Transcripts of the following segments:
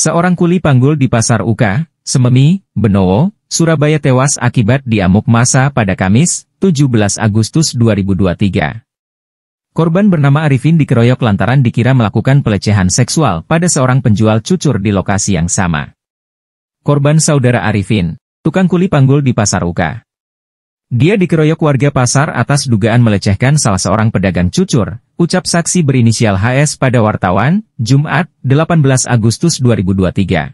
Seorang kuli panggul di Pasar Uka, Sememi, Benowo, Surabaya tewas akibat diamuk masa pada Kamis, 17 Agustus 2023. Korban bernama Arifin dikeroyok lantaran dikira melakukan pelecehan seksual pada seorang penjual cucur di lokasi yang sama. Korban saudara Arifin, tukang kuli panggul di Pasar Uka, dia dikeroyok warga pasar atas dugaan melecehkan salah seorang pedagang cucur, ucap saksi berinisial HS pada wartawan, Jumat, 18 Agustus 2023.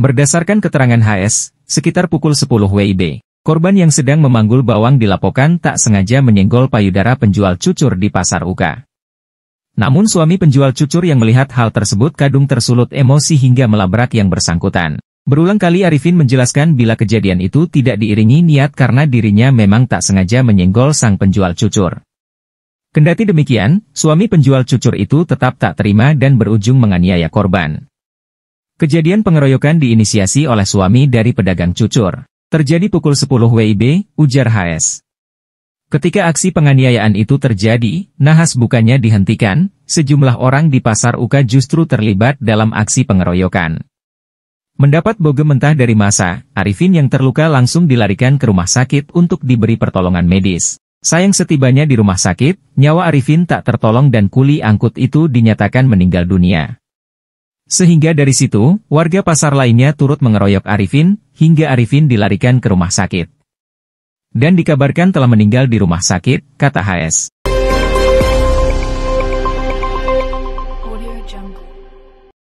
Berdasarkan keterangan HS, sekitar pukul 10 WIB, korban yang sedang memanggul bawang dilaporkan tak sengaja menyenggol payudara penjual cucur di pasar Uka. Namun suami penjual cucur yang melihat hal tersebut kadung tersulut emosi hingga melabrak yang bersangkutan. Berulang kali Arifin menjelaskan bila kejadian itu tidak diiringi niat karena dirinya memang tak sengaja menyenggol sang penjual cucur. Kendati demikian, suami penjual cucur itu tetap tak terima dan berujung menganiaya korban. Kejadian pengeroyokan diinisiasi oleh suami dari pedagang cucur. Terjadi pukul 10 WIB, ujar HS. Ketika aksi penganiayaan itu terjadi, Nahas bukannya dihentikan, sejumlah orang di pasar Uka justru terlibat dalam aksi pengeroyokan. Mendapat boge mentah dari masa, Arifin yang terluka langsung dilarikan ke rumah sakit untuk diberi pertolongan medis. Sayang setibanya di rumah sakit, nyawa Arifin tak tertolong dan kuli angkut itu dinyatakan meninggal dunia. Sehingga dari situ, warga pasar lainnya turut mengeroyok Arifin, hingga Arifin dilarikan ke rumah sakit. Dan dikabarkan telah meninggal di rumah sakit, kata HS.